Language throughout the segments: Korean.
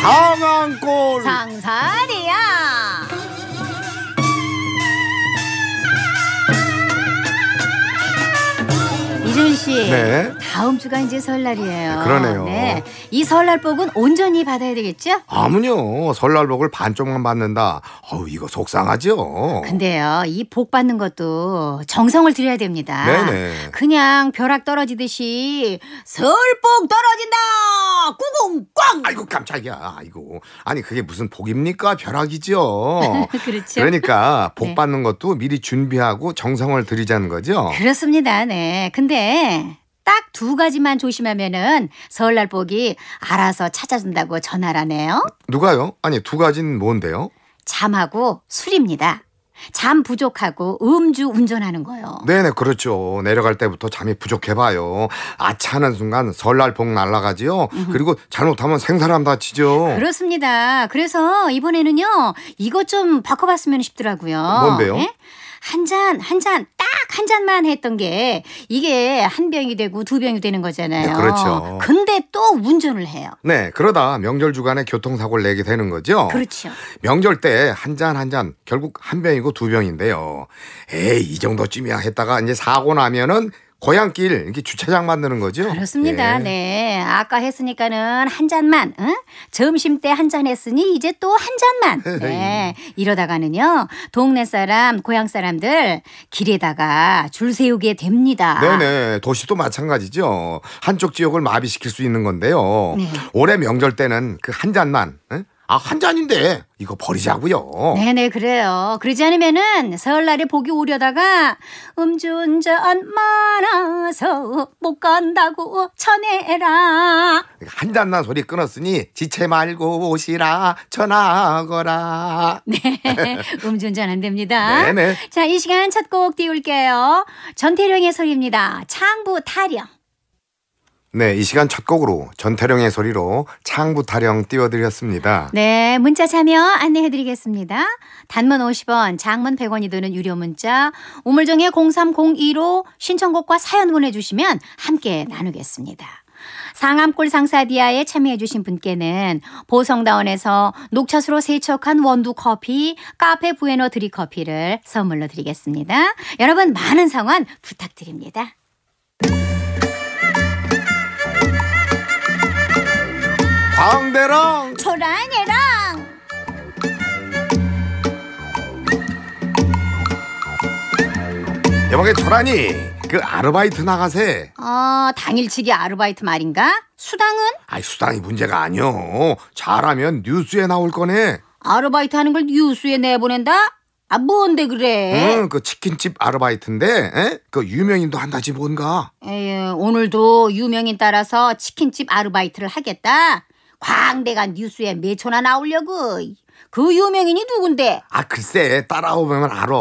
상황골 상산이야 이준 씨 네. 다음 주가 이제 설날이에요. 네, 그러네요. 네. 이 설날복은 온전히 받아야 되겠죠? 아무요. 설날복을 반쪽만 받는다. 어우, 이거 속상하죠. 근데요. 이 복 받는 것도 정성을 들여야 됩니다. 네네. 그냥 벼락 떨어지듯이 설복 떨어진다. 꾸궁꽝. 아이고 깜짝이야. 아이고. 아니 그게 무슨 복입니까? 벼락이죠. 그렇죠. 그러니까 복 네. 받는 것도 미리 준비하고 정성을 들이자는 거죠. 그렇습니다. 네. 근데 딱두 가지만 조심하면은 설날 복이 알아서 찾아준다고 전화라네요. 누가요? 아니 두 가지는 뭔데요? 잠하고 술입니다. 잠 부족하고 음주 운전하는 거요. 네네 그렇죠. 내려갈 때부터 잠이 부족해봐요. 아차하는 순간 설날 복 날라가지요. 그리고 잘못하면 생사람 다치죠. 그렇습니다. 그래서 이번에는요 이것 좀 바꿔봤으면 싶더라고요. 뭔데요? 예? 한잔한잔 한 잔만 했던 게 이게 한 병이 되고 두 병이 되는 거잖아요. 네, 그렇죠. 근데 또 운전을 해요. 네, 그러다 명절 주간에 교통사고를 내게 되는 거죠. 그렇죠. 명절 때 한 잔 한 잔 결국 한 병이고 두 병인데요. 에이, 이 정도쯤이야 했다가 이제 사고 나면은 고향길 이게 렇 주차장 만드는 거죠? 그렇습니다. 예. 네. 아까 했으니까는 한 잔만. 응? 점심 때 한 잔 했으니 이제 또 한 잔만. 네. 네. 이러다가는요. 동네 사람, 고향 사람들 길에다가 줄 세우게 됩니다. 네네. 도시도 마찬가지죠. 한쪽 지역을 마비시킬 수 있는 건데요. 네. 올해 명절 때는 그 한 잔만 응? 아, 한 잔인데 이거 버리자고요. 네네 그래요. 그러지 않으면은 설날에 보기 오려다가 음주운전 많아서 못 간다고 전해라. 그러니까 한잔나 소리 끊었으니 지체 말고 오시라 전하거라. 네 음주운전 안 됩니다. 네네. 자이 시간 첫 곡 띄울게요. 전태령의 소리입니다. 창부 타령. 네, 이 시간 첫 곡으로 전태령의 소리로 창부타령 띄워드렸습니다. 네, 문자 참여 안내해드리겠습니다. 단문 50원, 장문 100원이 드는 유료 문자 우물정의 0302로 신청곡과 사연 보내주시면 함께 나누겠습니다. 상암골 상사디아에 참여해주신 분께는 보성다원에서 녹차수로 세척한 원두 커피, 카페 부에노 드립 커피를 선물로 드리겠습니다. 여러분 많은 성원 부탁드립니다. 강대랑 저랑 얘랑 여보게 저라니 그 아르바이트 나가세 아 어, 당일치기 아르바이트 말인가? 수당은? 아이 수당이 문제가 아니요 잘하면 뉴스에 나올 거네 아르바이트 하는 걸 뉴스에 내보낸다? 아 뭔데 그래? 응, 그 치킨집 아르바이트인데, 에? 그 유명인도 한다지 뭔가. 에 오늘도 유명인 따라서 치킨집 아르바이트를 하겠다. 광대가 뉴스에 매 초나 나오려고. 그 유명인이 누군데? 아 글쎄 따라오면 알아.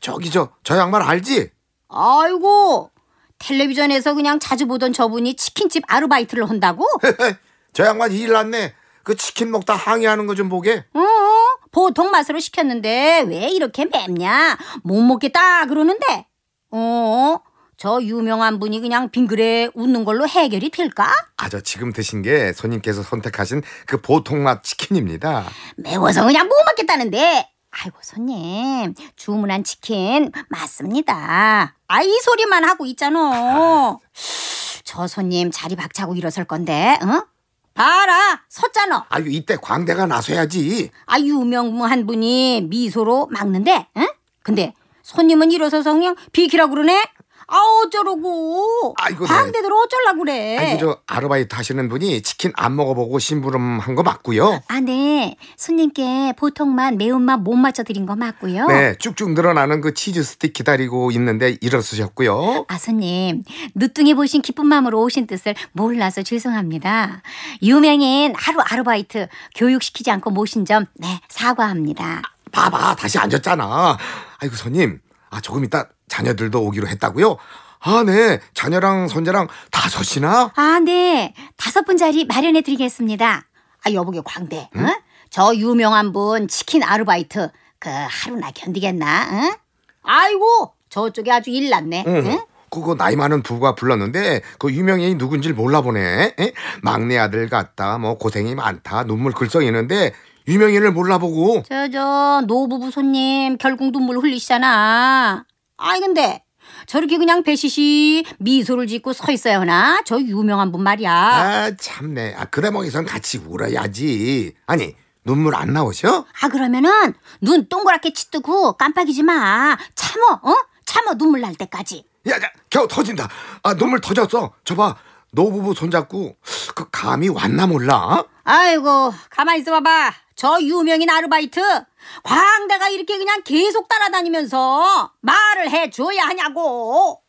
저기 저 저 양말 알지? 아이고 텔레비전에서 그냥 자주 보던 저분이 치킨집 아르바이트를 한다고? 저 양반 일 났네. 그 치킨 먹다 항의하는 거 좀 보게. 어, 보통 맛으로 시켰는데 왜 이렇게 맵냐? 못 먹겠다 그러는데. 어, 저 유명한 분이 그냥 빙그레 웃는 걸로 해결이 될까? 아 저 지금 드신 게 손님께서 선택하신 그 보통 맛 치킨입니다. 매워서 그냥 못 먹겠다는데. 아이고 손님 주문한 치킨 맞습니다. 아이 소리만 하고 있잖아. 저 손님 자리 박차고 일어설 건데, 응? 봐라 섰잖아. 아유 이때 광대가 나서야지. 아 유명한 분이 미소로 막는데, 응? 근데 손님은 일어서서 그냥 비키라 그러네. 아 어쩌라고. 아이고. 네. 방대들 어쩌려고 그래. 아이고 저 아르바이트 하시는 분이 치킨 안 먹어보고 심부름 한 거 맞고요. 아 네. 손님께 보통만 매운맛 못 맞춰 드린 거 맞고요. 네. 쭉쭉 늘어나는 그 치즈 스틱 기다리고 있는데 일어서셨고요. 아 손님 늦둥이 보신 기쁜 마음으로 오신 뜻을 몰라서 죄송합니다. 유명인 하루 아르바이트 교육시키지 않고 모신 점 네 사과합니다. 아, 봐봐 다시 앉았잖아. 아이고 손님 아 조금 이따 자녀들도 오기로 했다고요? 아, 네. 자녀랑 손자랑 다섯이나? 아, 네. 다섯 분 자리 마련해 드리겠습니다. 아, 여보게 광대. 응? 응? 저 유명한 분 치킨 아르바이트 그 하루나 견디겠나? 응? 아이고, 저쪽에 아주 일 났네. 응. 응? 그거 나이 많은 부부가 불렀는데 그 유명인이 누군지 몰라보네. 에? 막내 아들 같다. 뭐 고생이 많다. 눈물 글썽이는데 유명인을 몰라보고. 저 저 노부부 손님 결국 눈물 흘리시잖아. 아이 근데 저렇게 그냥 배시시 미소를 짓고 서 있어야 하나? 저 유명한 분 말이야. 아 참네. 아그래먹이선 같이 울어야지. 아니 눈물 안 나오셔? 아 그러면은 눈 동그랗게 치뜨고 깜빡이지 마. 참어, 어? 참어 눈물 날 때까지. 야, 야 겨우 터진다. 아 눈물 터졌어. 저봐 노부부 손잡고 그 감이 왔나 몰라. 아이고 가만 있어봐봐. 저 유명인 아르바이트 광대가 이렇게 그냥 계속 따라다니면서 말을 해줘야 하냐고.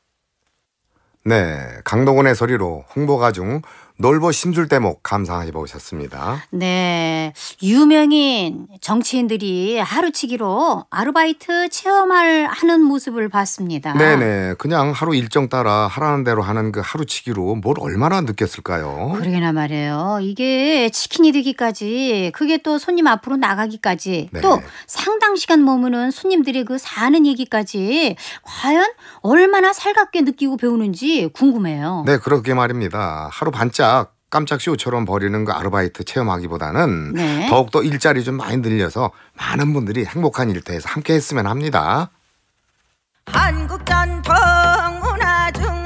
네, 강동원의 소리로 홍보가 중 놀보 심줄 대목 감상해 보셨습니다. 네. 유명인 정치인들이 하루치기로 아르바이트 체험을 하는 모습을 봤습니다. 네네. 그냥 하루 일정 따라 하라는 대로 하는 그 하루치기로 뭘 얼마나 느꼈을까요? 그러게나 말이에요. 이게 치킨이 되기까지 그게 또 손님 앞으로 나가기까지 네. 또 상당 시간 머무는 손님들의 그 사는 얘기까지 과연 얼마나 살갑게 느끼고 배우는지 궁금해요. 네. 그렇게 말입니다. 하루 반짜 그냥 깜짝 쇼처럼 버리는 그 아르바이트 체험하기보다는 네. 더욱더 일자리 좀 많이 늘려서 많은 분들이 행복한 일터에서 함께 했으면 합니다. 한국 전통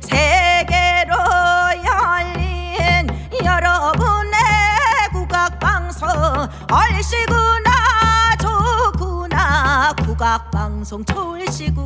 세계로 열린 여러분의 국악방송 얼씨구나 좋구나 국악방송 졸시구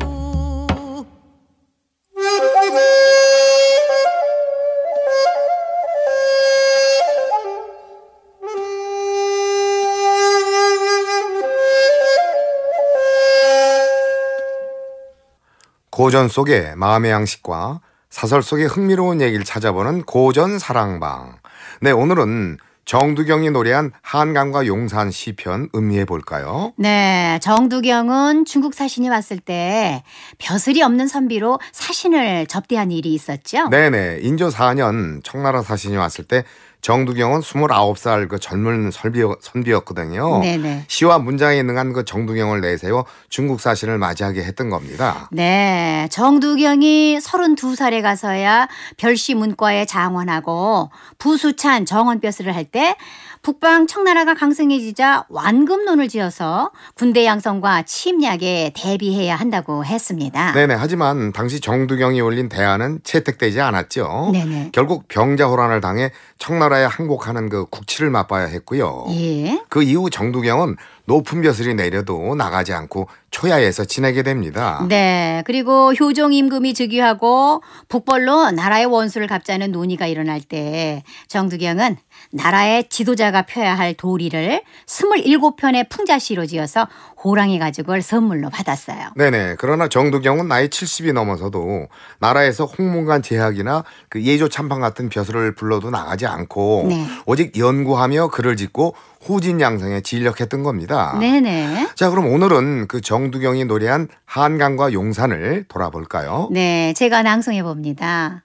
고전 속의 마음의 양식과 사설 속의 흥미로운 얘기를 찾아보는 고전 사랑방. 네, 오늘은 정두경이 노래한 한강과 용산 시편 음미해 볼까요? 네, 정두경은 중국 사신이 왔을 때 벼슬이 없는 선비로 사신을 접대한 일이 있었죠. 네네, 인조 4년 청나라 사신이 왔을 때 정두경은 29살 그 젊은 설비 선비였거든요. 네네. 시와 문장에 능한 그 정두경을 내세워 중국 사신을 맞이하게 했던 겁니다. 네. 정두경이 32살에 가서야 별시 문과에 장원하고 부수찬 정원뼈스를할때 북방 청나라가 강성해지자 완금론을 지어서 군대 양성과 침략에 대비해야 한다고 했습니다. 네네. 하지만 당시 정두경이 올린 대안은 채택되지 않았죠. 네네. 결국 병자호란을 당해 청나라에 항복하는 그 국치를 맛봐야 했고요. 예. 그 이후 정두경은 높은 벼슬이 내려도 나가지 않고 초야에서 지내게 됩니다. 네. 그리고 효종 임금이 즉위하고 북벌로 나라의 원수를 갚자는 논의가 일어날 때 정두경은 나라의 지도자가 펴야 할 도리를 27편의 풍자시로 지어서 호랑이 가죽을 선물로 받았어요. 네네. 그러나 정두경은 나이 70이 넘어서도 나라에서 홍문관 제약이나그 예조 참판 같은 벼슬을 불러도 나가지 않고 네. 오직 연구하며 글을 짓고 후진 양성에 진력했던 겁니다. 네네. 자, 그럼 오늘은 그 정두경이 노래한 한강과 용산을 돌아볼까요? 네, 제가 낭송해 봅니다.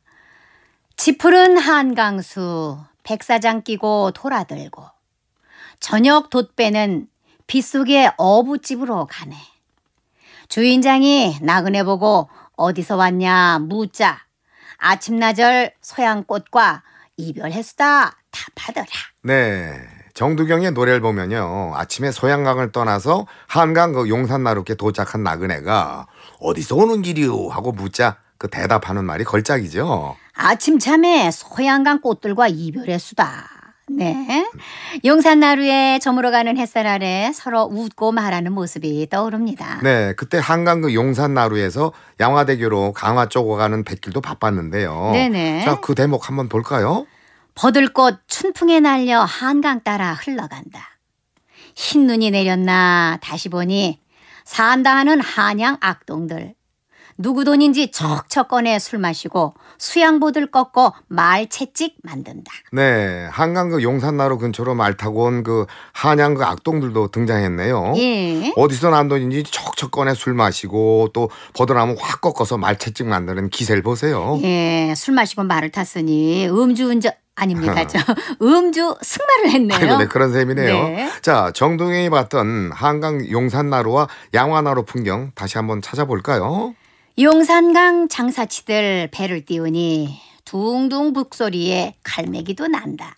지푸른 한강수 백사장 끼고 돌아들고 저녁 돛배는 빗속의 어부집으로 가네. 주인장이 나그네 보고 어디서 왔냐 묻자 아침나절 소양꽃과 이별했수다 답하더라. 네. 정두경의 노래를 보면요. 아침에 소양강을 떠나서 한강 그 용산나루께 도착한 나그네가 어디서 오는 길이요? 하고 묻자 그 대답하는 말이 걸작이죠. 아침 잠에 소양강 꽃들과 이별의 수다. 네. 용산나루에 저물어가는 햇살 아래 서로 웃고 말하는 모습이 떠오릅니다. 네. 그때 한강 그 용산나루에서 양화대교로 강화 쪽으로 가는 백길도 바빴는데요. 네네. 자, 그 대목 한번 볼까요? 버들꽃 춘풍에 날려 한강 따라 흘러간다. 흰 눈이 내렸나 다시 보니 산다하는 한양 악동들 누구 돈인지 척척 꺼내 술 마시고 수양보들 꺾고 말 채찍 만든다. 네, 한강 그 용산나루 근처로 말 타고 온 그 한양 그 악동들도 등장했네요. 예. 어디서 난 돈인지 척척 꺼내 술 마시고 또 버드나무 확 꺾어서 말 채찍 만드는 기세를 보세요. 예, 술 마시고 말을 탔으니 음주운전 아닙니까? 저 음주 승마를 했네요. 아이고, 네, 그런 셈이네요. 네. 자, 정동영이 봤던 한강 용산나루와 양화나루 풍경 다시 한번 찾아볼까요? 용산강 장사치들 배를 띄우니 둥둥 북소리에 갈매기도 난다.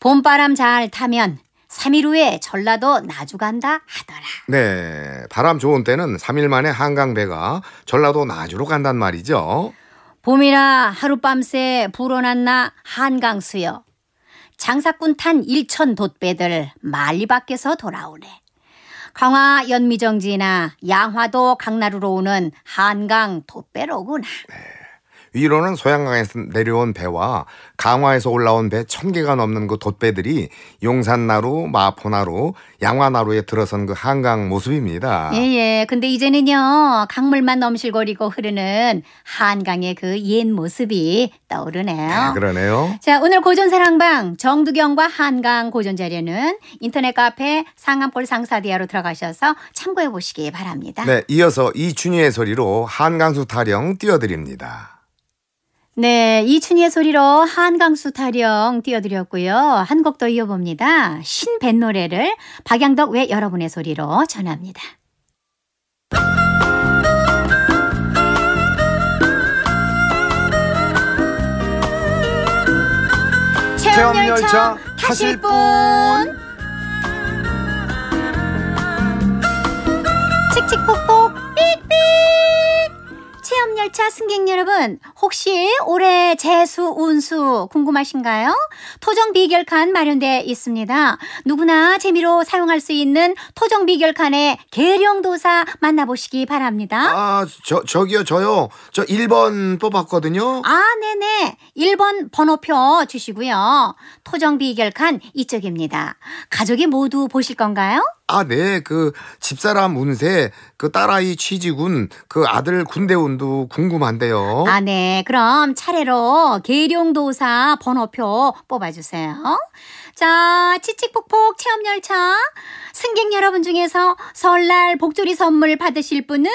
봄바람 잘 타면 3일 후에 전라도 나주 간다 하더라. 네. 바람 좋은 때는 3일 만에 한강배가 전라도 나주로 간단 말이죠. 봄이라 하룻밤새 불어났나 한강수여. 장사꾼 탄 일천 돛배들 말리 밖에서 돌아오네. 강화 연미정지나 양화도 강나루로 오는 한강 도배로구나. 네. 위로는 소양강에서 내려온 배와 강화에서 올라온 배 천개가 넘는 그 돛배들이 용산나루, 마포나루, 양화나루에 들어선 그 한강 모습입니다. 예예. 예. 근데 이제는요. 강물만 넘실거리고 흐르는 한강의 그 옛 모습이 떠오르네요. 아, 그러네요. 자, 오늘 고전 사랑방 정두경과 한강 고전 자료는 인터넷 카페 상암골 상사디아로 들어가셔서 참고해 보시기 바랍니다. 네, 이어서 이춘희의 소리로 한강수 타령 띄워드립니다. 네, 이춘희의 소리로 한강수 타령 띄워드렸고요. 한 곡 더 이어봅니다. 신뱃 노래를 박양덕 왜 여러분의 소리로 전합니다. 체험열차 타실 분 8차 승객 여러분, 혹시 올해 재수, 운수 궁금하신가요? 토정 비결칸 마련되어 있습니다. 누구나 재미로 사용할 수 있는 토정 비결칸의 계령도사 만나보시기 바랍니다. 아, 저, 저기요, 저요. 저 1번 뽑았거든요. 아, 네네. 1번 번호표 주시고요. 토정 비결칸 이쪽입니다. 가족이 모두 보실 건가요? 아, 네, 그 집사람 운세, 그 딸아이 취직운, 그 아들 군대운도 궁금한데요. 아, 네. 그럼 차례로 계룡도사 번호표 뽑아주세요. 자, 치칙폭폭 체험열차. 승객 여러분 중에서 설날 복조리 선물 받으실 분은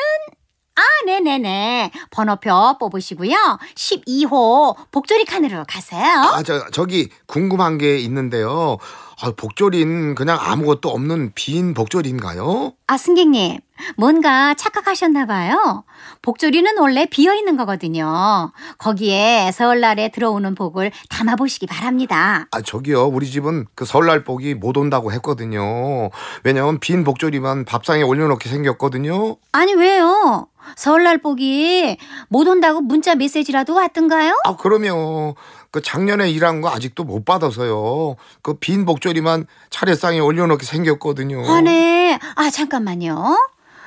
아, 네네네. 번호표 뽑으시고요. 12호 복조리 칸으로 가세요. 아, 저, 저기 궁금한 게 있는데요. 아, 복조린 그냥 아무것도 없는 빈 복조리인가요? 아, 승객님. 뭔가 착각하셨나 봐요. 복조리는 원래 비어 있는 거거든요. 거기에 설날에 들어오는 복을 담아 보시기 바랍니다. 아, 저기요. 우리 집은 그 설날 복이 못 온다고 했거든요. 왜냐면 빈 복조리만 밥상에 올려놓게 생겼거든요. 아니, 왜요? 설날 복이 못 온다고 문자 메시지라도 왔던가요? 아, 그럼요. 그 작년에 일한 거 아직도 못 받아서요. 그 빈 복조리만 차례상에 올려놓게 생겼거든요. 아네. 아, 잠깐만요.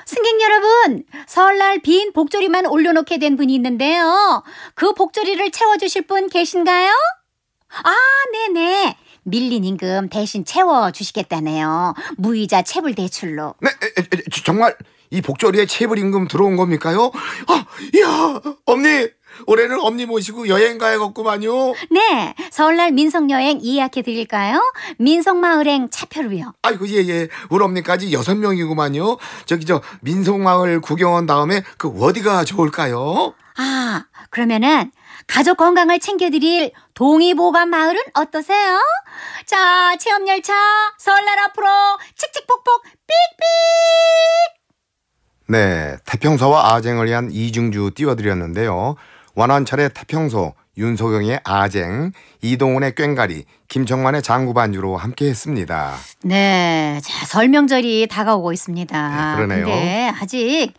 승객 여러분, 설날 빈 복조리만 올려놓게 된 분이 있는데요. 그 복조리를 채워주실 분 계신가요? 아, 네네. 밀린 임금 대신 채워주시겠다네요. 무이자 채불 대출로. 네, 에, 에, 정말 이 복조리에 채불 임금 들어온 겁니까요? 아, 이야, 언니, 올해는 엄니 모시고 여행 가야겠구만요. 네, 설날 민속 여행 예약해 드릴까요? 민속 마을행 차표로요. 아이고 예예, 예. 우리 엄니까지 여섯 명이구만요. 저기 저 민속 마을 구경 한 다음에 그 어디가 좋을까요? 아, 그러면은 가족 건강을 챙겨드릴 동의보감 마을은 어떠세요? 자, 체험열차 설날 앞으로 칙칙폭폭 삑삑! 네, 태평서와 아쟁을 위한 이중주 띄워드렸는데요. 완한철의 태평소, 윤소경의 아쟁, 이동훈의 꽹가리, 김청만의 장구반주로 함께했습니다. 네, 자 설명절이 다가오고 있습니다. 네, 그러네요. 근 아직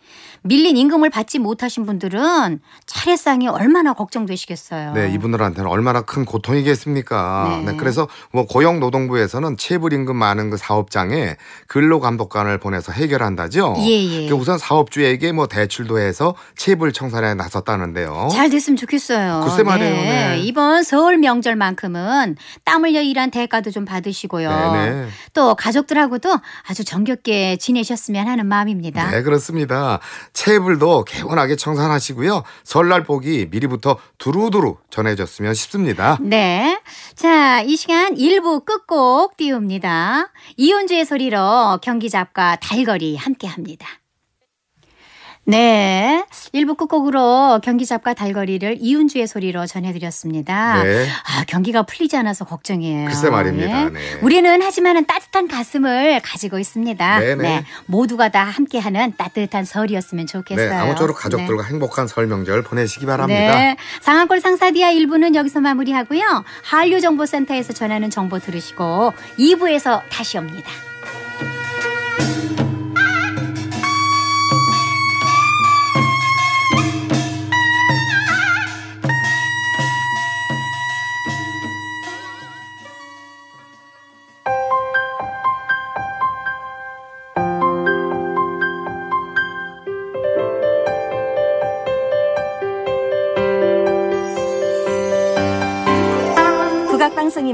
밀린 임금을 받지 못하신 분들은 차례상이 얼마나 걱정되시겠어요. 네, 이분들한테는 얼마나 큰 고통이겠습니까. 네. 네, 그래서 뭐 고용노동부에서는 체불 임금 많은 그 사업장에 근로감독관을 보내서 해결한다죠. 예, 예. 그러니까 우선 사업주에게 뭐 대출도 해서 체불 청산에 나섰다는데요. 잘 됐으면 좋겠어요. 글쎄 말해요 네. 네. 이번 서울 명절만큼은 땀 흘려 일한 대가도 좀 받으시고요. 네네. 네. 또 가족들하고도 아주 정겹게 지내셨으면 하는 마음입니다. 네, 그렇습니다. 체불도 개운하게 청산하시고요. 설날 복이 미리부터 두루두루 전해졌으면 싶습니다. 네. 자, 이 시간 1부 끝곡 띄웁니다. 이혼주의 소리로 경기 잡과 달거리 함께 합니다. 네. 일부 끝곡으로 경기 잡과 달거리를 이은주의 소리로 전해드렸습니다. 네. 아, 경기가 풀리지 않아서 걱정이에요. 글쎄 말입니다. 예. 네. 우리는 하지만은 따뜻한 가슴을 가지고 있습니다. 네네. 네. 네. 모두가 다 함께하는 따뜻한 설이었으면 네, 좋겠어요. 네. 아무쪼록 가족들과 네. 행복한 설 명절 보내시기 바랍니다. 네. 상한골 상사디아 1부는 여기서 마무리하고요. 한류정보센터에서 전하는 정보 들으시고 2부에서 다시 옵니다.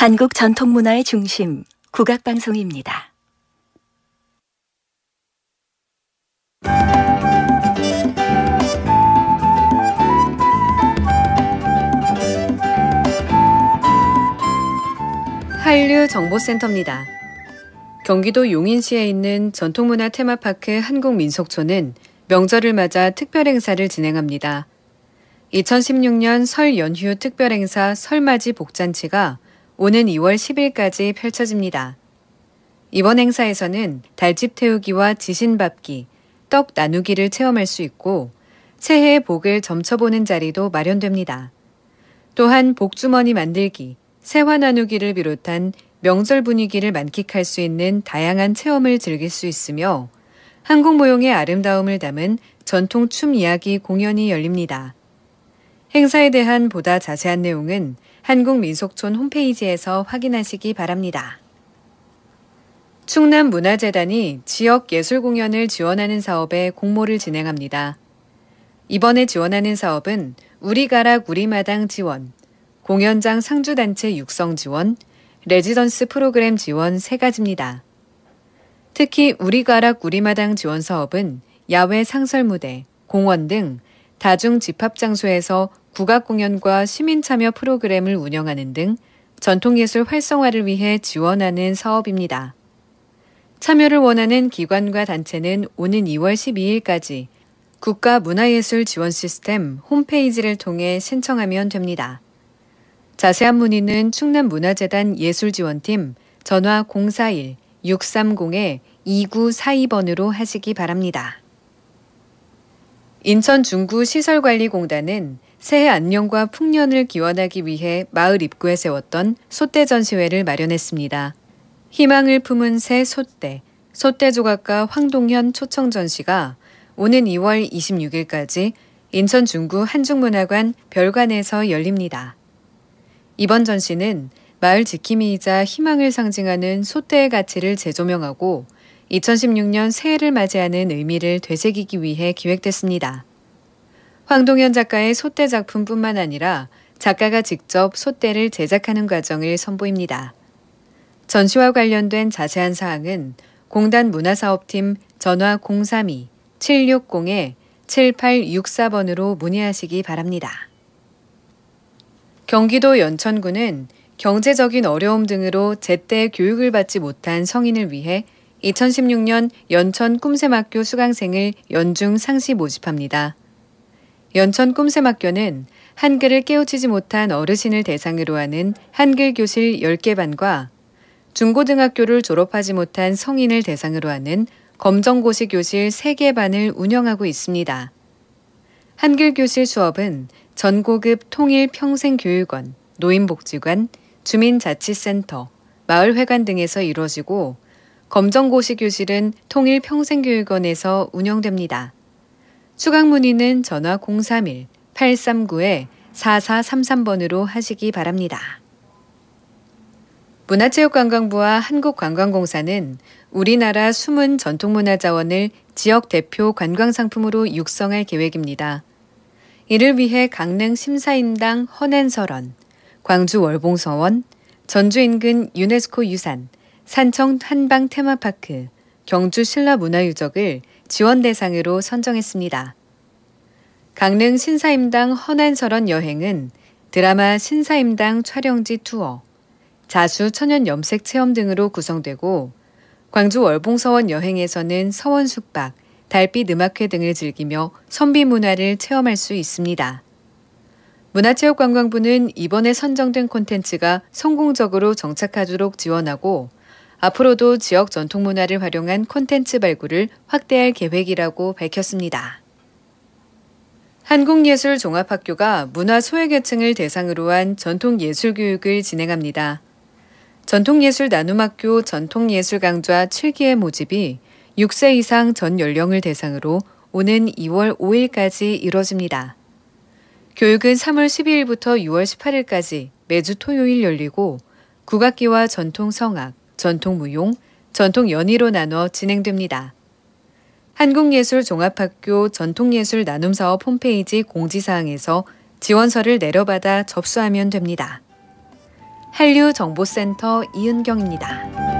한국 전통문화의 중심, 국악방송입니다. 한류정보센터입니다. 경기도 용인시에 있는 전통문화 테마파크 한국민속촌은 명절을 맞아 특별 행사를 진행합니다. 2016년 설 연휴 특별 행사 설맞이 복잔치가 오는 2월 10일까지 펼쳐집니다. 이번 행사에서는 달집 태우기와 지신 밥기, 떡 나누기를 체험할 수 있고 새해의 복을 점쳐보는 자리도 마련됩니다. 또한 복주머니 만들기, 새화 나누기를 비롯한 명절 분위기를 만끽할 수 있는 다양한 체험을 즐길 수 있으며 한국모용의 아름다움을 담은 전통 춤 이야기 공연이 열립니다. 행사에 대한 보다 자세한 내용은 한국민속촌 홈페이지에서 확인하시기 바랍니다. 충남 문화재단이 지역 예술 공연을 지원하는 사업에 공모를 진행합니다. 이번에 지원하는 사업은 우리가락 우리마당 지원, 공연장 상주단체 육성 지원, 레지던스 프로그램 지원 세 가지입니다. 특히 우리가락 우리마당 지원 사업은 야외 상설 무대, 공원 등 다중 집합 장소에서 국악 공연과 시민 참여 프로그램을 운영하는 등 전통예술 활성화를 위해 지원하는 사업입니다. 참여를 원하는 기관과 단체는 오는 2월 12일까지 국가문화예술지원시스템 홈페이지를 통해 신청하면 됩니다. 자세한 문의는 충남문화재단 예술지원팀 전화 041-630-2942번으로 하시기 바랍니다. 인천 중구 시설관리공단은 새해 안녕과 풍년을 기원하기 위해 마을 입구에 세웠던 소떼 전시회를 마련했습니다. 희망을 품은 새 소떼, 소떼 조각가 황동현 초청전 시가 오는 2월 26일까지 인천 중구 한중문화관 별관에서 열립니다. 이번 전시는 마을 지킴이이자 희망을 상징하는 소떼의 가치를 재조명하고 2016년 새해를 맞이하는 의미를 되새기기 위해 기획됐습니다. 황동현 작가의 소떼 작품뿐만 아니라 작가가 직접 소떼를 제작하는 과정을 선보입니다. 전시와 관련된 자세한 사항은 공단 문화사업팀 전화 032-760-7864번으로 문의하시기 바랍니다. 경기도 연천구는 경제적인 어려움 등으로 제때 교육을 받지 못한 성인을 위해 2016년 연천 꿈샘학교 수강생을 연중 상시 모집합니다. 연천 꿈샘학교는 한글을 깨우치지 못한 어르신을 대상으로 하는 한글 교실 10개 반과 중고등학교를 졸업하지 못한 성인을 대상으로 하는 검정고시 교실 3개 반을 운영하고 있습니다. 한글 교실 수업은 전고급 통일 평생교육원, 노인복지관, 주민자치센터, 마을회관 등에서 이루어지고 검정고시 교실은 통일 평생교육원에서 운영됩니다. 수강 문의는 전화 031-839-4433번으로 하시기 바랍니다. 문화체육관광부와 한국관광공사는 우리나라 숨은 전통문화자원을 지역 대표 관광상품으로 육성할 계획입니다. 이를 위해 강릉 심사임당 헌앤설원, 광주 월봉서원, 전주 인근 유네스코 유산, 산청 한방 테마파크, 경주 신라문화유적을 지원 대상으로 선정했습니다. 강릉 신사임당 헌안설원 여행은 드라마 신사임당 촬영지 투어, 자수 천연 염색 체험 등으로 구성되고 광주 월봉서원 여행에서는 서원 숙박, 달빛 음악회 등을 즐기며 선비 문화를 체험할 수 있습니다. 문화체육관광부는 이번에 선정된 콘텐츠가 성공적으로 정착하도록 지원하고 앞으로도 지역 전통 문화를 활용한 콘텐츠 발굴을 확대할 계획이라고 밝혔습니다. 한국예술종합학교가 문화 소외계층을 대상으로 한 전통예술 교육을 진행합니다. 전통예술 나눔학교 전통예술 강좌 7기의 모집이 6세 이상 전 연령을 대상으로 오는 2월 5일까지 이뤄집니다. 교육은 3월 12일부터 6월 18일까지 매주 토요일 열리고 국악기와 전통 성악, 전통 무용, 전통 연희로 나눠 진행됩니다. 한국예술종합학교 전통예술 나눔사업 홈페이지 공지사항에서 지원서를 내려받아 접수하면 됩니다. 한류정보센터 이은경입니다.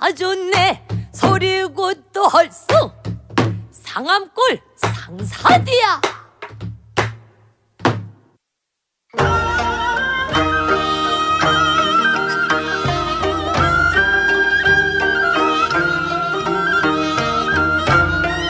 아 좋네 소리고 또 헐수 상암골 상사디야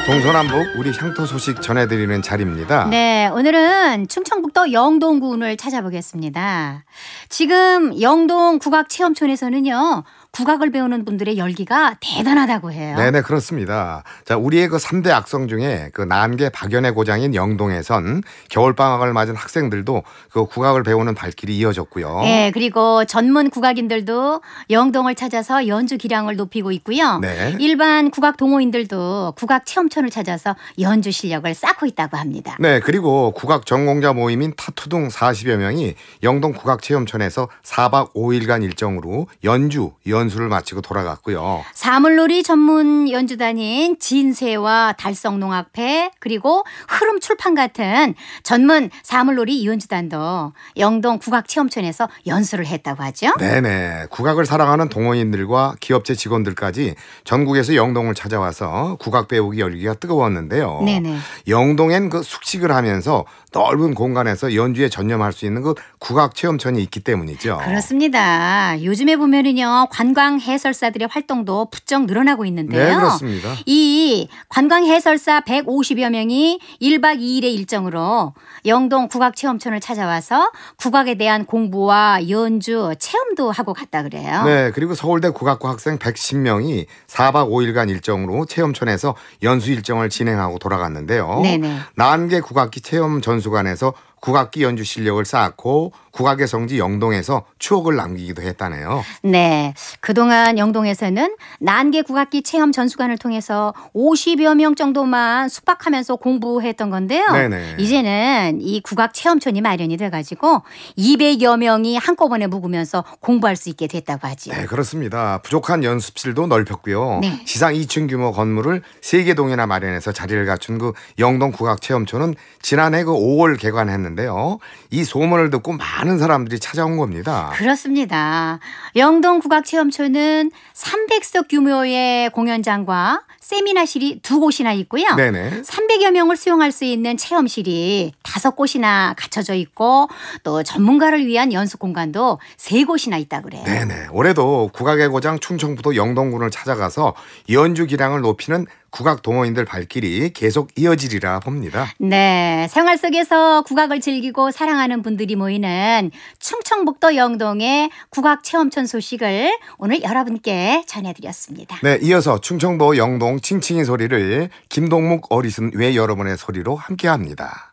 동서남북 우리 향토 소식 전해드리는 자리입니다. 네, 오늘은 충청북도 영동군을 찾아보겠습니다. 지금 영동 국악 체험촌에서는요. 국악을 배우는 분들의 열기가 대단하다고 해요. 네네 그렇습니다. 자 우리의 그 3대 악성 중에 그 남계 박연의 고장인 영동에선 겨울방학을 맞은 학생들도 그 국악을 배우는 발길이 이어졌고요. 네 그리고 전문 국악인들도 영동을 찾아서 연주 기량을 높이고 있고요. 네. 일반 국악 동호인들도 국악 체험촌을 찾아서 연주 실력을 쌓고 있다고 합니다. 네 그리고 국악 전공자 모임인 타투등 40여 명이 영동 국악 체험촌에서 4박 5일간 일정으로 연주, 연 연수를 마치고 돌아갔고요. 사물놀이 전문 연주단인 진세와 달성농학회 그리고 흐름 출판 같은 전문 사물놀이 연주단도 영동 국악 체험촌에서 연수를 했다고 하죠. 네네. 국악을 사랑하는 동호인들과 기업체 직원들까지 전국에서 영동을 찾아와서 국악 배우기 열기가 뜨거웠는데요. 네네. 영동엔 그 숙식을 하면서 넓은 공간에서 연주에 전념할 수 있는 그 국악 체험촌이 있기 때문이죠. 그렇습니다. 요즘에 보면은요 관광 해설사들의 활동도 부쩍 늘어나고 있는데요. 네, 그렇습니다. 이 관광 해설사 150여 명이 1박 2일의 일정으로 영동 국악 체험촌을 찾아와서 국악에 대한 공부와 연주, 체험도 하고 갔다 그래요. 네, 그리고 서울대 국악과 학생 110명이 4박 5일간 일정으로 체험촌에서 연수 일정을 진행하고 돌아갔는데요. 네네. 난개 국악기 체험 전 선수관에서 국악기 연주 실력을 쌓았고 국악의 성지 영동에서 추억을 남기기도 했다네요. 네. 그동안 영동에서는 난계 국악기 체험 전수관을 통해서 50여 명 정도만 숙박하면서 공부했던 건데요. 네네. 이제는 이 국악 체험촌이 마련이 돼 가지고 200여 명이 한꺼번에 묵으면서 공부할 수 있게 됐다고 하지 네, 그렇습니다. 부족한 연습실도 넓혔고요. 네. 지상 2층 규모 건물을 3개 동이나 마련해서 자리를 갖춘 그 영동 국악 체험촌은 지난해 그 5월 개관했는데 있는데요. 이 소문을 듣고 많은 사람들이 찾아온 겁니다. 그렇습니다. 영동 국악체험촌은 300석 규모의 공연장과 세미나실이 두 곳이나 있고요. 네네. 300여 명을 수용할 수 있는 체험실이 다섯 곳이나 갖춰져 있고 또 전문가를 위한 연습 공간도 세 곳이나 있다 그래요. 네네. 올해도 국악의 고장 충청부도 영동군을 찾아가서 연주 기량을 높이는 국악 동호인들 발길이 계속 이어지리라 봅니다. 네, 생활 속에서 국악을 즐기고 사랑하는 분들이 모이는 충청북도 영동의 국악 체험촌 소식을 오늘 여러분께 전해드렸습니다. 네, 이어서 충청도 영동 칭칭이 소리를 김동묵 어리순 외 여러분의 소리로 함께합니다.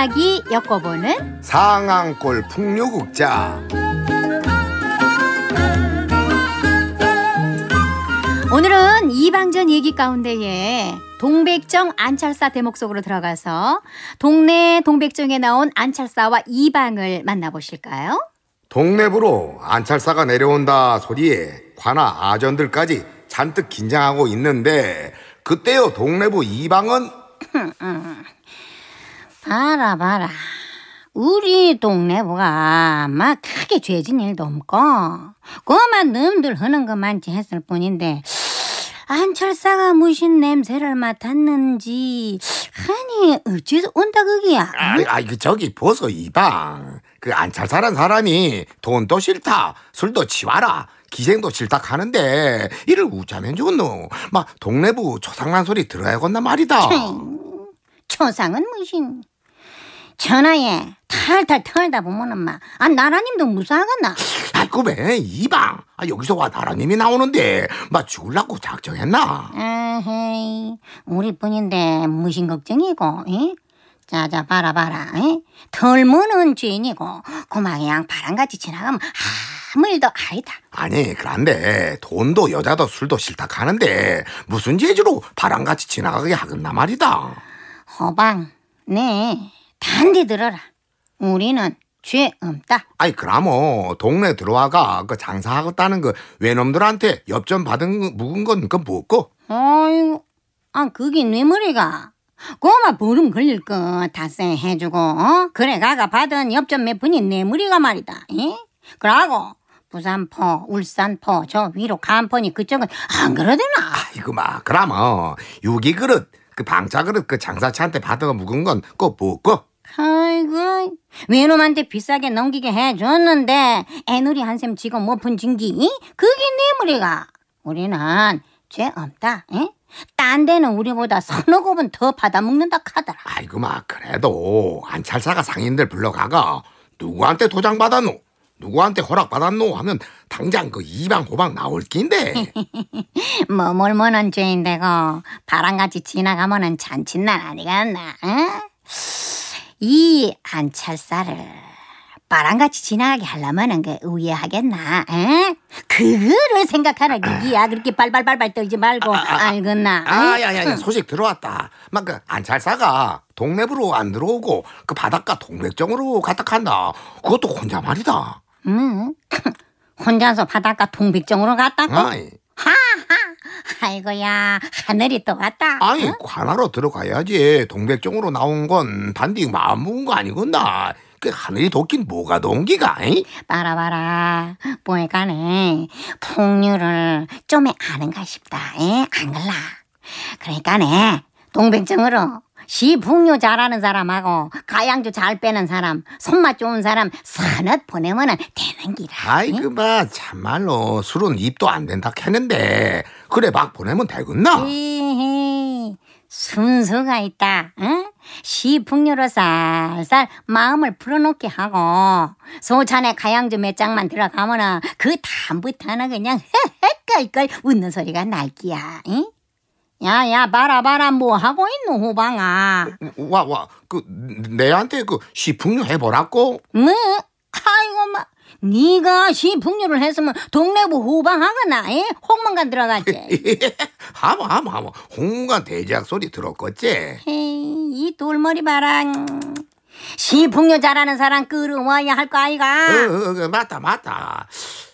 이야기 엮어보는 상암골 풍류극장 오늘은 이방전 얘기 가운데에 동백정 안찰사 대목 속으로 들어가서 동네 동백정에 나온 안찰사와 이방을 만나보실까요? 동네부로 안찰사가 내려온다 소리에 관아 아전들까지 잔뜩 긴장하고 있는데 그때요 동네부 이방은 음, 음, 음. 봐라 봐라 우리 동네 뭐가 막 크게 죄진 일도 없고 그만 놈들 하는 것만지 했을 뿐인데 안철사가 무슨 냄새를 맡았는지 아니 어째서 온다 그기야 아, 아이 그 저기 보소 이방 그 안철사란 사람이 돈도 싫다 술도 치와라 기생도 싫다 하는데 이를 우자면 좋노 막 동네부 초상난 소리 들어야겠나 말이다 초상은 무신. 전하에 탈탈 털다 보면은 마 아, 나라님도 무사하겠나? 아, 이꿈매 이방. 아, 여기서 와, 나라님이 나오는데, 막 죽을라고 작정했나? 에헤이, 우리 뿐인데, 무신 걱정이고, 에? 자자, 봐라, 봐라, 에? 털무는 죄인이고, 고마이랑 바람같이 지나가면, 아무 일도 아니다. 아니, 그런데, 돈도 여자도 술도 싫다 하는데, 무슨 재주로 바람같이 지나가게 하겠나 말이다. 허방, 네, 단디 들어라. 우리는 죄 없다. 아이 그라모 동네 들어와가 그장사하고따는그 외놈들한테 엽전 받은 묵은 건그 뭐고? 아유, 아 그게 뇌머리가. 고마 보름 걸릴 거 다세 해주고 어? 그래 가가 받은 엽전 몇 분이 뇌머리가 말이다. 에? 그라고 부산포, 울산포 저 위로 간포니 그쪽은 안 그러더나? 아이고 마 그라모 유기 그릇 그 방자 그릇 그 장사치한테 받아가 묵은 건꼭 먹고. 아이고 외놈한테 비싸게 넘기게 해줬는데 애누리 한샘 지금 못푼 징기 그게 내 무리가 우리는 죄 없다 에? 딴 데는 우리보다 서너 곱은 더 받아먹는다 카더라 아이고 막 그래도 안찰사가 상인들 불러가가 누구한테 도장 받았노 누구한테 허락 받았노 하면 당장 그 이방 호방 나올 낀데. 뭐 몰모는 죄인데고 바람같이 지나가면은 잔칫날 아니겠나? 응? 이 안철사를 바람같이 지나가게 하려면은 그 우회하겠나? 응? 그거를 생각하라 기기야 그 그렇게 발발발발 떨지 말고 아, 아, 아, 아. 알겠나? 아야야야 소식 들어왔다. 막 그 안철사가 동랩으로 안 들어오고 그 바닷가 동맥정으로 갔다 간다. 그것도 혼자 말이다. 음. 혼자서 바닷가 동백정으로 갔다고? 아이. 하하. 아이고야 하늘이 또 왔다. 아니 어? 관하로 들어가야지. 동백종으로 나온 건 단디 마음 먹은 거 아니겠나. 그 하늘이 돋긴 뭐가 돈기가? 봐라 봐라 보니까네 풍류를 좀 아는가 싶다. 에? 안 글라. 그러니까네 동백종으로 시북류 잘하는 사람하고 가양주 잘 빼는 사람 손맛 좋은 사람 산업 보내면은 되는 기라 아이 그마 참말로 술은 입도 안 된다 캐는데 그래 막 보내면 되겠나 에헤, 순서가 있다 응? 시풍류로 쌀쌀 마음을 풀어놓게 하고 소찬에 가양주 몇 장만 들어가면은 그 다음부터는 그냥 헥헥 깔깔 웃는 소리가 날기야 응? 야야 봐라 봐라 뭐 하고 있노 호방아 와와그 내한테 그 시풍류 해보라고 뭐 아이고 마 네가 시풍류를 했으면 동네부 뭐 호방하거나 에? 홍문관 들어갔지 예, 하모 하모 하모 홍문관 대작 소리 들었겠지 이이 돌머리 바람... 시풍류 잘하는 사람 끌어와야 할 거 아이가? 어, 어, 어, 맞다 맞다.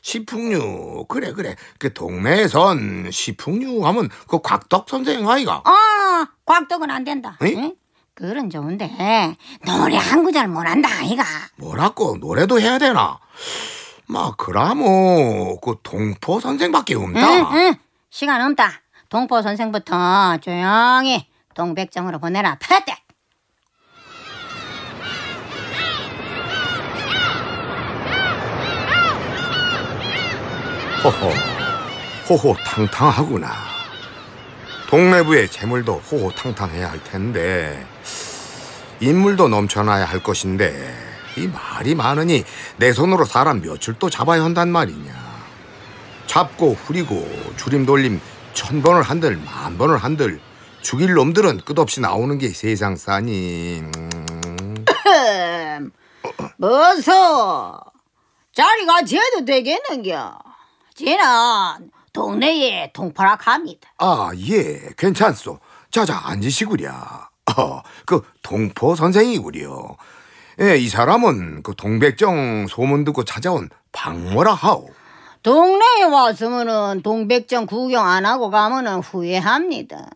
시풍류 그래 그래 그 동네에선 시풍류 하면 그 곽덕 선생 아이가? 어 곽덕은 안 된다. 에이? 응? 그런 좋은데 노래 한 구절 못한다 아이가? 뭐라고 노래도 해야 되나? 막 그라모 그 동포 선생밖에 없다. 응, 응. 시간 없다. 동포 선생부터 조용히 동백정으로 보내라. 패대 허허, 호호탕탕하구나. 동네부의 재물도 호호탕탕해야 할 텐데 인물도 넘쳐나야 할 것인데 이 말이 많으니 내 손으로 사람 며칠 또 잡아야 한단 말이냐. 잡고 후리고 줄임 돌림 천 번을 한들 만 번을 한들 죽일 놈들은 끝없이 나오는 게 세상 싸니 무서 어, 어. 자리가 제도 되겠는겨. 쟤는 동네에 동파락합니다. 아, 예, 괜찮소. 자자, 앉으시구랴. 아, 그 동포 선생이구려. 예, 이 사람은 그 동백정 소문 듣고 찾아온 박모라 하오. 동네에 왔으면은 동백정 구경 안 하고 가면은 후회합니다.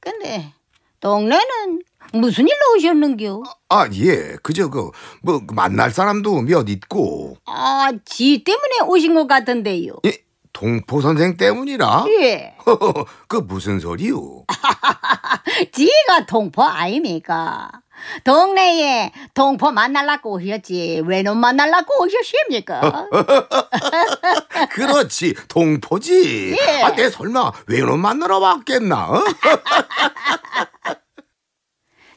근데 동네는 무슨 일로 오셨는겨? 아, 예. 그저 그, 뭐, 그 만날 사람도 몇 있고. 아, 지 때문에 오신 것 같은데요. 예, 동포 선생 때문이라? 예. 그 무슨 소리요? 지가 동포 아닙니까? 동네에 동포 만날라고 오셨지 외놈 만날라고 오셨습니까? 그렇지 동포지. 예. 아, 내 설마 외놈 만나러 왔겠나? 어?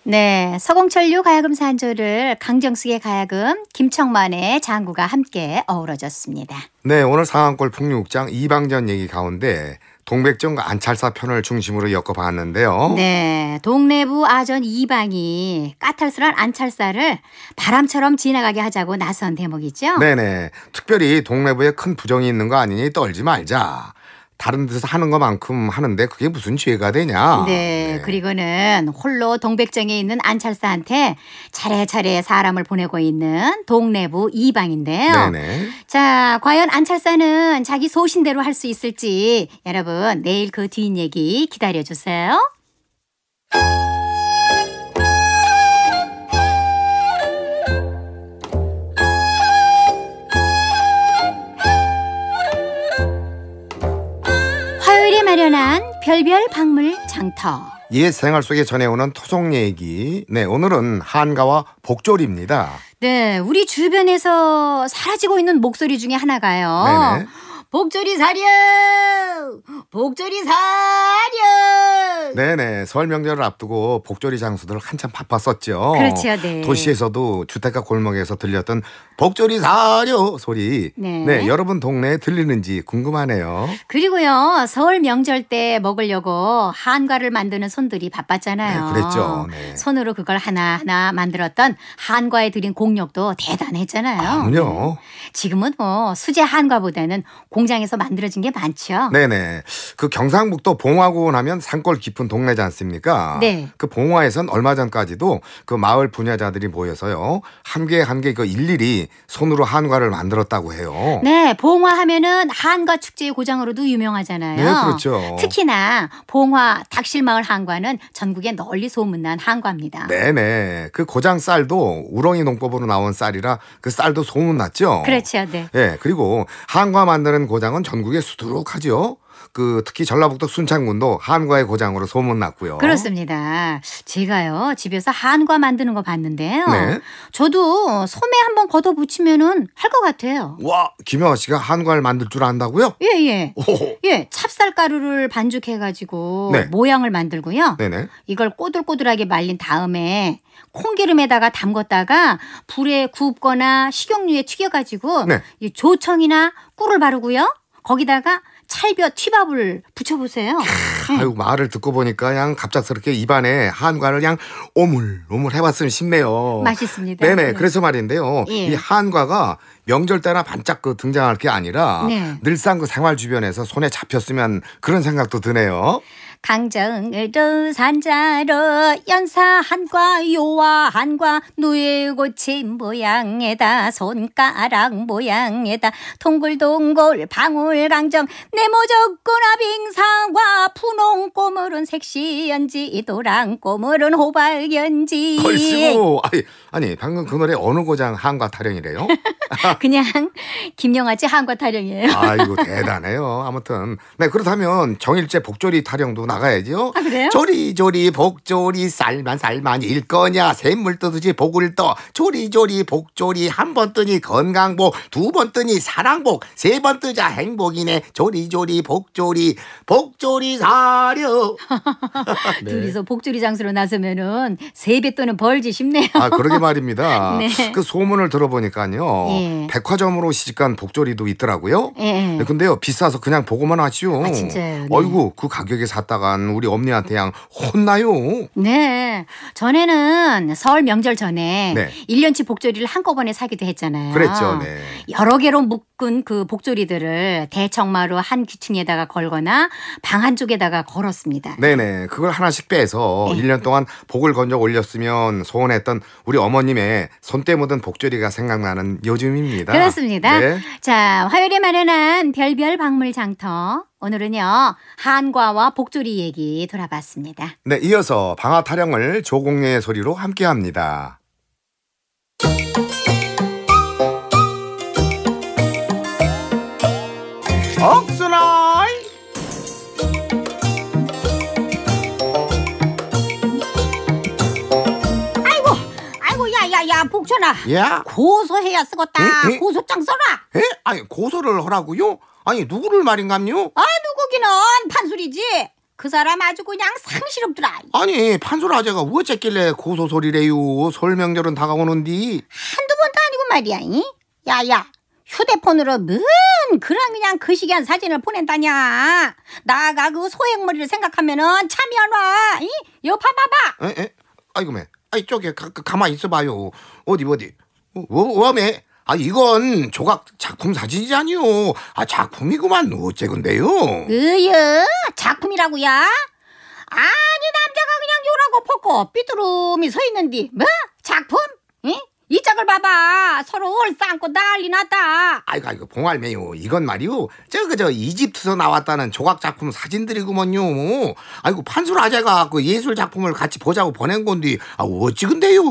네, 서공철류 가야금사 한조를 강정숙의 가야금, 김청만의 장구가 함께 어우러졌습니다. 네, 오늘 상암골 풍류국장 이방전 얘기 가운데 동백전과 안찰사 편을 중심으로 엮어봤는데요. 네, 동래부 아전 이방이 까탈스러운 안찰사를 바람처럼 지나가게 하자고 나선 대목이죠. 네네, 특별히 동래부에 큰 부정이 있는 거 아니니 떨지 말자. 다른 데서 하는 것만큼 하는데 그게 무슨 죄가 되냐. 네, 네. 그리고는 홀로 동백정에 있는 안찰사한테 차례차례 사람을 보내고 있는 동네부 이방인데요. 네네. 네. 자, 과연 안찰사는 자기 소신대로 할 수 있을지 여러분 내일 그 뒷얘기 기다려주세요. 마련한 별별 박물 장터 예, 생활 속에 전해오는 토속 얘기 네 오늘은 한가와 복조리입니다네 우리 주변에서 사라지고 있는 목소리 중에 하나가요 네 복조리 사료 복조리 사료 네네. 설 명절을 앞두고 복조리 장수들 한참 바빴었죠. 그렇지 네. 도시에서도 주택가 골목에서 들렸던 복조리 사료 소리. 네. 네. 여러분 동네에 들리는지 궁금하네요. 그리고요, 서울 명절 때 먹으려고 한과를 만드는 손들이 바빴잖아요. 네, 그랬죠. 네. 손으로 그걸 하나하나 만들었던 한과에 들인 공력도 대단했잖아요. 그럼요. 네. 지금은 뭐 수제 한과보다는 공장에서 만들어진 게 많죠. 네네. 그 경상북도 봉화구원 하면 산골 깊은 동네지 않습니까? 네. 그 봉화에선 얼마 전까지도 그 마을 분야자들이 모여서요. 한 개 한 개 그 일일이 손으로 한과를 만들었다고 해요. 네. 봉화 하면은 한과 축제의 고장으로도 유명하잖아요. 네, 그렇죠. 특히나 봉화 닥실마을 한과는 전국에 널리 소문난 한과입니다. 네네. 그 고장 쌀도 우렁이 농법으로 나온 쌀이라 그 쌀도 소문났죠. 그렇죠. 네. 네, 그리고 한과 만드는 고장은 전국에 수두룩하죠 그 특히 전라북도 순창군도 한과의 고장으로 소문났고요. 그렇습니다. 제가요 집에서 한과 만드는 거 봤는데요. 네. 저도 소매 한번 걷어 붙이면은 할 것 같아요. 와 김영아 씨가 한과를 만들 줄 안다고요? 예예. 예. 예. 예 찹쌀 가루를 반죽해가지고 네. 모양을 만들고요. 네네. 이걸 꼬들꼬들하게 말린 다음에 콩기름에다가 담궜다가 불에 굽거나 식용유에 튀겨가지고 네. 조청이나 꿀을 바르고요. 거기다가 찰벼 티밥을 붙여보세요. 네. 아유 말을 듣고 보니까 그냥 갑작스럽게 입안에 한과를 그냥 오물오물 해봤으면 싶네요. 맛있습니다. 네네. 네. 그래서 말인데요. 예. 이 한과가 명절 때나 반짝 그 등장할 게 아니라 네. 늘상 그 생활 주변에서 손에 잡혔으면 그런 생각도 드네요. 강정을 두산자로 연사한과 요아한과 누이고친 모양에다 손가락 모양에다 동글동글 방울강정 네모적구나 빙상과 분홍꼬물은 색시연지 도랑꼬물은 호박연지 걸씨 아니, 아니 방금 그 노래 어느 고장 한과 타령이래요? 그냥 김영아지 한과 타령이에요 아이고 대단해요 아무튼 네 그렇다면 정일제 복조리 타령도 나 나아야죠 아, 그래요? 조리조리 복조리 쌀만 쌀만 일 거냐 샘물 떠듯지 복을 떠 조리조리 복조리 한 번 뜨니 건강복 두 번 뜨니 사랑복 세 번 뜨자 행복이네 조리조리 복조리 복조리 사려 네. 둘이서 복조리 장수로 나서면은 세배 또는 벌지 싶네요. 아 그러게 말입니다. 네. 그 소문을 들어보니까요. 예. 백화점으로 시집간 복조리도 있더라고요. 예, 예. 근데요 비싸서 그냥 보고만 하시오. 아, 진짜요? 네. 어이구 그 가격에 샀다. 갔다간 우리 엄니한테 양 혼나요. 네. 전에는 설 명절 전에 네. 1년치 복조리를 한꺼번에 사기도 했잖아요. 그랬죠. 네. 여러 개로 묶은 그 복조리들을 대청마루 한 귀퉁이에다가 걸거나 방 한쪽에다가 걸었습니다. 네네. 그걸 하나씩 빼서 네. 1년 동안 복을 건져 올렸으면 소원했던 우리 어머님의 손때 묻은 복조리가 생각나는 요즘입니다. 그렇습니다. 네. 자, 화요일에 마련한 별별 박물 장터 오늘은요 한과와 복조리 얘기 돌아봤습니다. 네, 이어서 방아 타령을 조공의 소리로 함께합니다. 억순아이 아이고 아이고 야야야 복천아 야? 고소해야 쓰겄다 응? 응? 고소장 써라 에? 아니 고소를 하라고요? 아니 누구를 말인감요? 아 누구기는 판소리지. 그 사람 아주 그냥 상실없더라. 아니 판소리 아재가 어쨌길래 고소 소리래요. 설명절은 다가오는디. 한두 번도 아니고 말이야. 야야 휴대폰으로 뭔 그런 그냥 그 시기한 사진을 보낸다냐. 나가 그 소행머리를 생각하면은 참이 안 와. 이? 여 봐봐봐. 에? 에? 아이고 매. 아이 저기 가, 가만 있어봐요. 어디 어디. 어, 워, 워메 아 이건 조각 작품 사진이 아니오아 작품이구만 어째 근데요. 으여 작품이라고야? 아니 남자가 그냥 요라고 퍼고 삐뚤음이 서 있는디 뭐 작품? 응? 이쪽을 봐봐. 서로 얼 싸안고 난리 났다. 아이고 아이고 봉알매요. 이건 말이요. 저거 그, 저이집트서 나왔다는 조각 작품 사진들이구먼요. 아이고 판소 아재가 그 예술 작품을 같이 보자고 보낸 건데 아 어찌 근데요.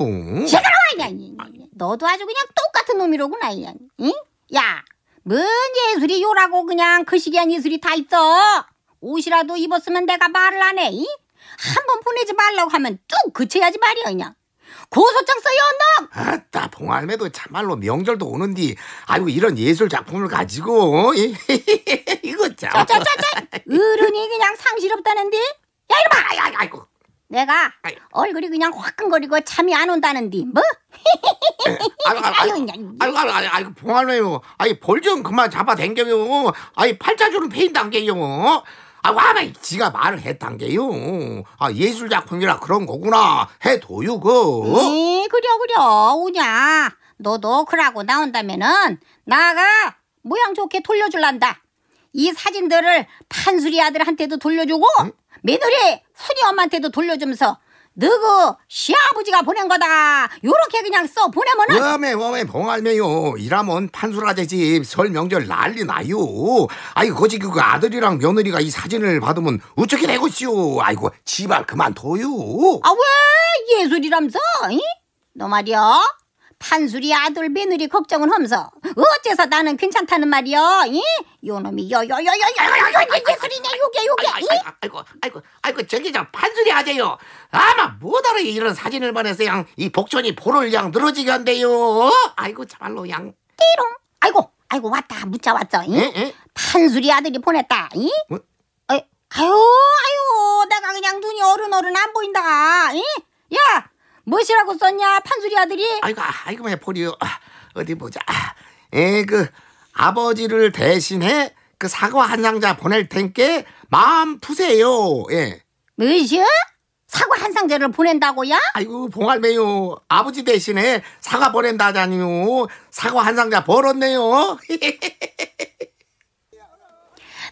제대로 아니야. 너도 아주 그냥 똑같은 놈이로구나. 응? 야, 뭔 예술이 요라고 그냥 그 시기한 예술이 다 있어. 옷이라도 입었으면 내가 말을 안 해. 한번 보내지 말라고 하면 쭉 그쳐야지 말이야 그냥. 고소장 써요 너 아따 봉알매도 참말로 명절도 오는디 아이고 이런 예술 작품을 가지고 어? 이거 참짜짜짜 어른이 그냥 상실없다는데 야 이놈아 아 아이, 고 내가 아이. 얼굴이 그냥 화끈거리고 잠이 안 온다는데 뭐? 아유, 아유, 아유, 아유, 아 봉알매요. 아이 벌좀 그만 잡아 댕겨요. 아이 팔자주름 페인 단계요. 아, 와마 지가 말을 했단 게요. 아, 예술 작품이라 그런 거구나. 해도요, 그. 에 네, 그려, 그려. 오냐. 너도 그러고 나온다면은 나가 모양 좋게 돌려줄란다. 이 사진들을 판수리 아들한테도 돌려주고 응? 며느리 훈이 엄마한테도 돌려주면서 너그 시아버지가 보낸 거다. 요렇게 그냥 써 보내면은. 웜에 웜에 봉알매요. 이라면 판소라제 지설 명절 난리 나요. 아이 거지 그 아들이랑 며느리가 이 사진을 받으면 어떻게 되겠지요. 아이고 지발 그만 둬요. 아 왜 예술이람서? 너 말이야. 한술이 아들 며느리 걱정은 험서 어째서 나는 괜찮다는 말이여 이? 요놈이 요 요 요 요 요 요요 예술이냐 요게 요게 아이고 아이고 아이고 아이고 저기 저 판술이 아재요 아마 뭐다요 이런 사진을 보내서 양 이 복촌이 볼을 양 늘어지게 한대요 아이고 참말로 양 띠롱 아이고 아이고 왔다 문자 왔어 이? 에, 에? 판술이 아들이 보냈다 이? 뭐? 아유 아유 내가 그냥 눈이 어른어른 안 보인다 이? 야 무엇이라고 썼냐 판소리 아들이? 아이고 아, 아이고 야 보리요 아, 어디 보자 아, 에그 아버지를 대신해 그 사과 한 상자 보낼 텐께 마음 푸세요 예뭐죠 사과 한 상자를 보낸다고야 아이고 봉할매요 아버지 대신에 사과 보낸다잖요 사과 한 상자 벌었네요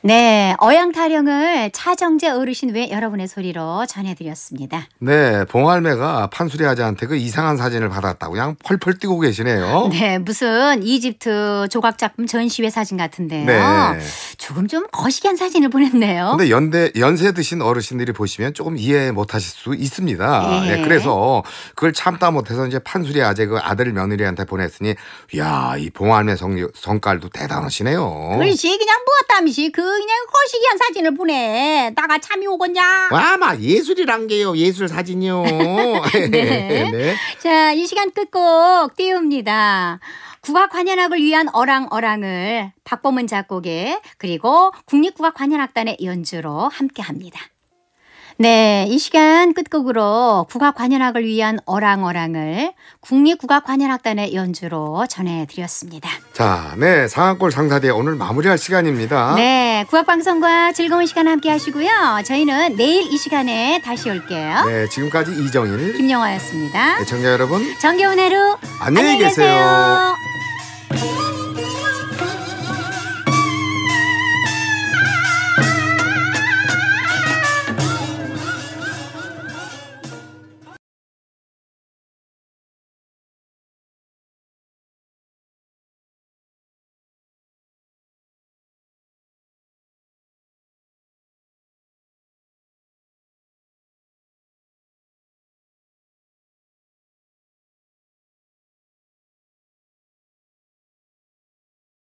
네, 어양 타령을 차정재 어르신 외 여러분의 소리로 전해드렸습니다. 네, 봉할매가 판수리 아재한테 그 이상한 사진을 받았다고 그냥 펄펄 뛰고 계시네요. 네, 무슨 이집트 조각 작품 전시회 사진 같은데요. 네. 조금 좀 거시기한 사진을 보냈네요. 근데 연대 연세 드신 어르신들이 보시면 조금 이해 못하실 수 있습니다. 예. 네, 그래서 그걸 참다 못해서 이제 판수리 아재 그 아들 며느리한테 보냈으니, 야, 이 봉할매 성, 성깔도 대단하시네요. 그렇지, 그냥 무엇 뭐땀이그 그냥 허식이한 사진을 보내. 나가 참이 오겠냐? 와마 예술이란 게요. 예술 사진이요. 네. 네. 네. 자, 이 시간 끝곡 띄웁니다. 국악관현악을 위한 어랑어랑을 박범은 작곡에 그리고 국립국악관현악단의 연주로 함께합니다. 네, 이 시간 끝곡으로 국악관현악을 위한 어랑어랑을 국립국악관현악단의 연주로 전해드렸습니다. 자, 네, 상악골 상사대 오늘 마무리할 시간입니다. 네, 국악방송과 즐거운 시간 함께 하시고요. 저희는 내일 이 시간에 다시 올게요. 네, 지금까지 이정일, 김영화였습니다. 네, 청자 여러분, 정겨운 하루 안녕히 계세요. 계세요.